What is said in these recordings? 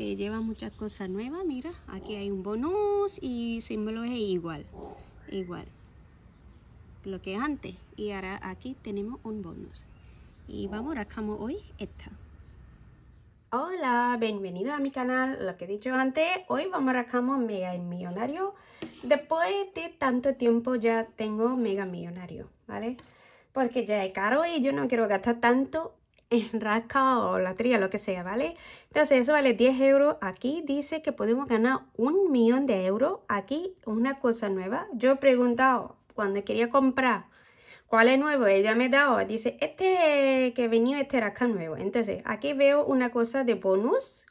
que lleva muchas cosas nuevas. Mira, aquí hay un bonus y símbolo es igual. Igual. Lo que es antes. Y ahora aquí tenemos un bonus. Y vamos, a rascamos hoy esta. Hola, bienvenido a mi canal. Lo que he dicho antes, hoy vamos a rascamos Mega Millonario. Después de tanto tiempo ya tengo Mega Millonario, ¿vale? Porque ya es caro y yo no quiero gastar tanto en rasca o la trilla lo que sea, ¿vale? Entonces eso vale 10 euros. Aquí dice que podemos ganar un millón de euros. Aquí una cosa nueva. Yo he preguntado cuando quería comprar cuál es nuevo. Ella me ha dado dice, este que venía, este rasca nuevo. Entonces aquí veo una cosa de bonus.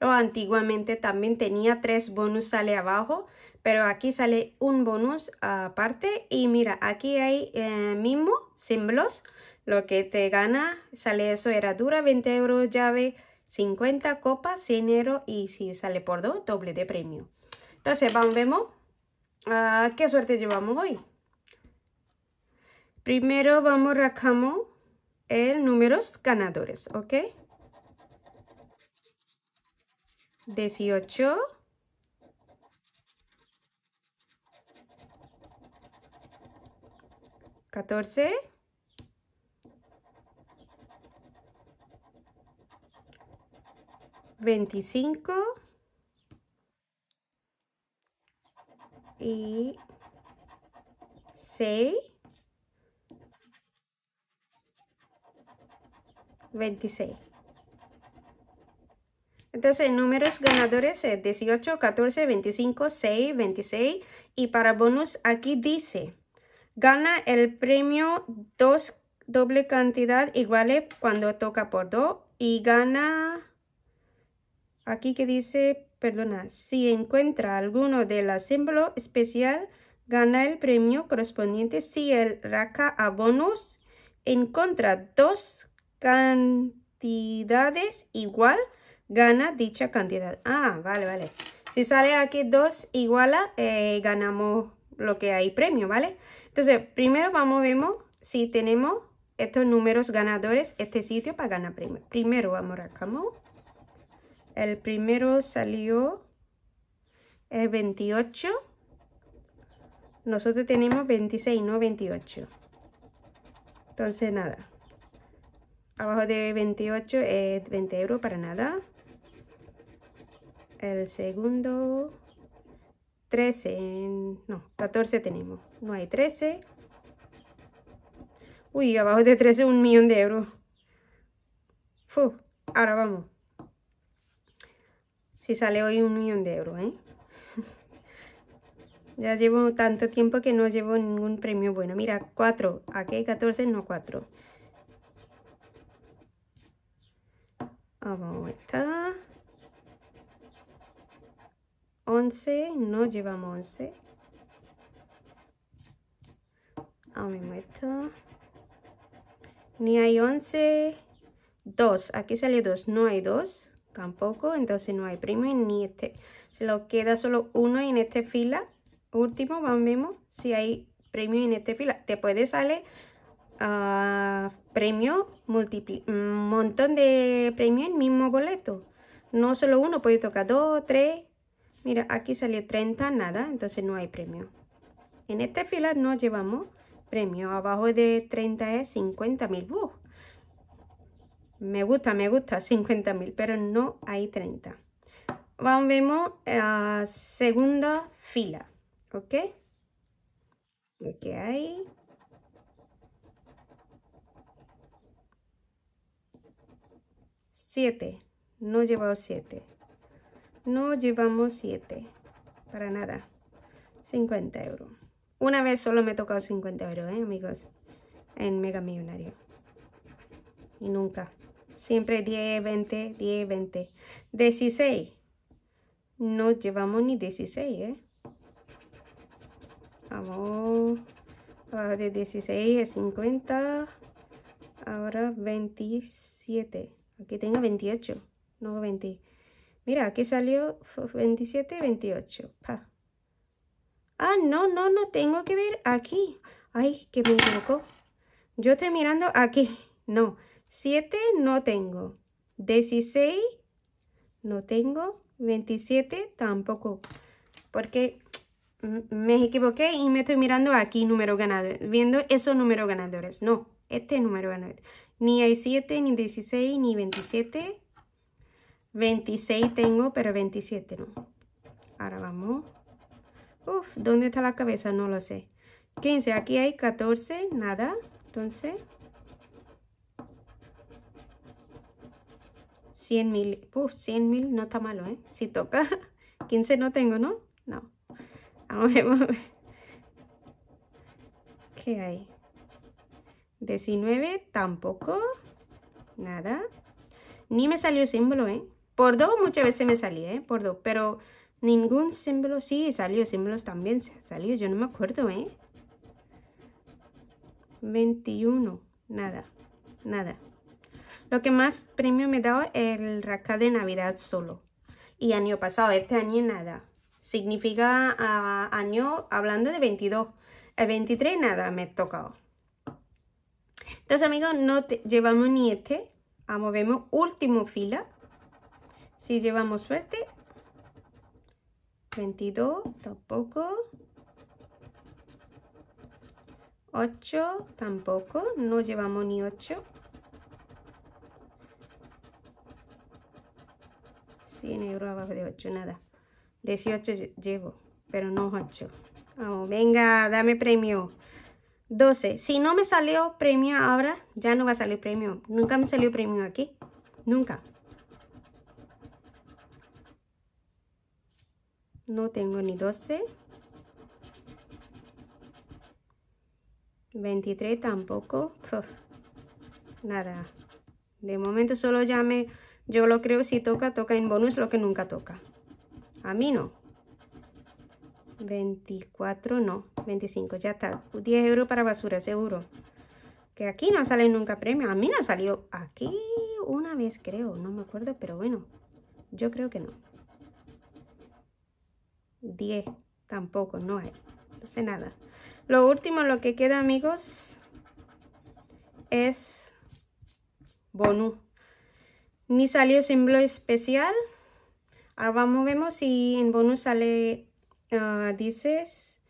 Lo antiguamente también tenía tres bonus sale abajo, pero aquí sale un bonus aparte. Y mira, aquí hay eh, mismo símbolos lo que te gana sale eso, era dura, 20 euros, llave, 50 copas, 100 euros y si sale por dos, doble de premio. Entonces, vamos, vemos uh, qué suerte llevamos hoy. Primero vamos, rascamos el números ganadores, ¿ok? 18 14 25 y 6 26 entonces números ganadores 18 14 25 6 26 y para bonus aquí dice gana el premio dos doble cantidad iguales cuando toca por 2 y gana Aquí que dice, perdona, si encuentra alguno del los especial, gana el premio correspondiente si el raca bonus encuentra dos cantidades igual, gana dicha cantidad. Ah, vale, vale. Si sale aquí dos igual eh, ganamos lo que hay premio, ¿vale? Entonces, primero vamos, vemos si tenemos estos números ganadores, este sitio para ganar premio. Primero vamos a cómo el primero salió el 28. Nosotros tenemos 26, no 28. Entonces nada. Abajo de 28 es 20 euros para nada. El segundo 13, no, 14 tenemos. No hay 13. Uy, abajo de 13 un millón de euros. ahora vamos si sale hoy un millón de euros, ¿eh? ya llevo tanto tiempo que no llevo ningún premio bueno. Mira, 4. Aquí hay 14, no 4. Vamos, está. 11, no llevamos 11. Vamos, está. Ni hay 11. 2, aquí sale 2, no hay 2 tampoco, entonces no hay premios ni este. Se lo queda solo uno en esta fila. Último, vamos si hay premio en esta fila. Te puede salir ah, premio, un mm, montón de premios en el mismo boleto. No solo uno, puede tocar dos, tres. Mira, aquí salió 30, nada, entonces no hay premio. En esta fila no llevamos premio. Abajo de 30 es 50 mil. Me gusta, me gusta, 50.000, pero no hay 30. Vamos, vemos eh, a segunda fila, ¿ok? que hay Siete. No llevamos siete. No llevamos siete. Para nada. 50 euros. Una vez solo me he tocado 50 euros, ¿eh, amigos? En Mega Millonario. Y nunca. Siempre 10, 20, 10, 20. 16. No llevamos ni 16, ¿eh? Vamos de 16 a 50. Ahora 27. Aquí tengo 28, no 20. Mira, aquí salió 27, 28. Ah, no, no, no, tengo que ver aquí. Ay, que me equivoco. Yo estoy mirando aquí. No, 7 no tengo. 16 no tengo. 27 tampoco. Porque mm, me equivoqué y me estoy mirando aquí número ganador. Viendo esos números ganadores. No, este número ganador. Ni hay 7, ni 16, ni 27. 26 tengo, pero 27 no. Ahora vamos. Uf, ¿dónde está la cabeza? No lo sé. 15, aquí hay 14, nada. Entonces, 100.000, mil. 100.000 no está malo, ¿eh? Si toca. 15 no tengo, ¿no? No. Vamos a ver, ¿Qué hay? 19 tampoco. Nada. Ni me salió símbolo, ¿eh? Por dos muchas veces me salía, ¿eh? Por dos. Pero ningún símbolo. Sí, salió. Símbolos también salió. Yo no me acuerdo, ¿eh? 21. Nada. Nada. Lo que más premio me dado es el rasca de Navidad solo. Y año pasado, este año nada. Significa ah, año hablando de 22. El 23 nada me ha tocado. Entonces, amigos, no llevamos ni este. Vamos, vemos último fila. Si llevamos suerte. 22, tampoco. 8, tampoco. No llevamos ni 8. 100 euros abajo de 8, nada. 18 llevo, pero no 8. Oh, venga, dame premio. 12. Si no me salió premio ahora, ya no va a salir premio. Nunca me salió premio aquí. Nunca. No tengo ni 12. 23 tampoco. nada. De momento solo ya me yo lo creo, si toca, toca en bonus lo que nunca toca. A mí no. 24, no, 25, ya está. 10 euros para basura, seguro. Que aquí no sale nunca premio. A mí no salió aquí una vez, creo. No me acuerdo, pero bueno. Yo creo que no. 10, tampoco, no hay. No sé nada. Lo último, lo que queda, amigos, es bonus ni salió símbolo especial. Ahora vamos, vemos si en bonus sale, ah, dices,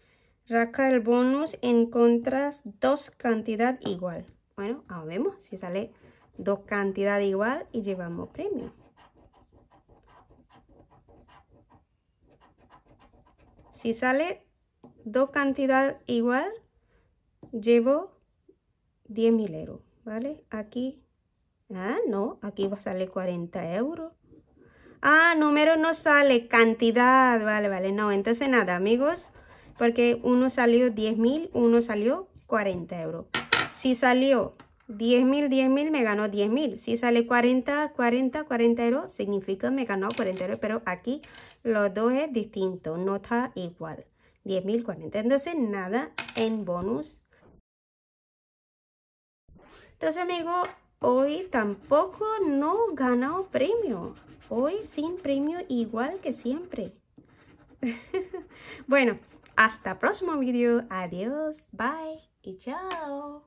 rasca el bonus, en contras dos cantidad igual. Bueno, ahora vemos si sale dos cantidad igual y llevamos premio. Si sale dos cantidad igual, llevo 10.000 euros, ¿vale? Aquí Ah, no, aquí va a salir 40 euros. Ah, número no sale, cantidad, vale, vale, no, entonces nada, amigos, porque uno salió 10.000, uno salió 40 euros. Si salió 10.000, 10.000, me ganó 10.000. Si sale 40, 40, 40 euros, significa me ganó 40 euros, pero aquí los dos es distinto, no está igual. 10.000, 40. Entonces, nada en bonus. Entonces, amigos, hoy tampoco no ganado premio. Hoy sin premio igual que siempre. bueno, hasta próximo video. Adiós, bye y chao.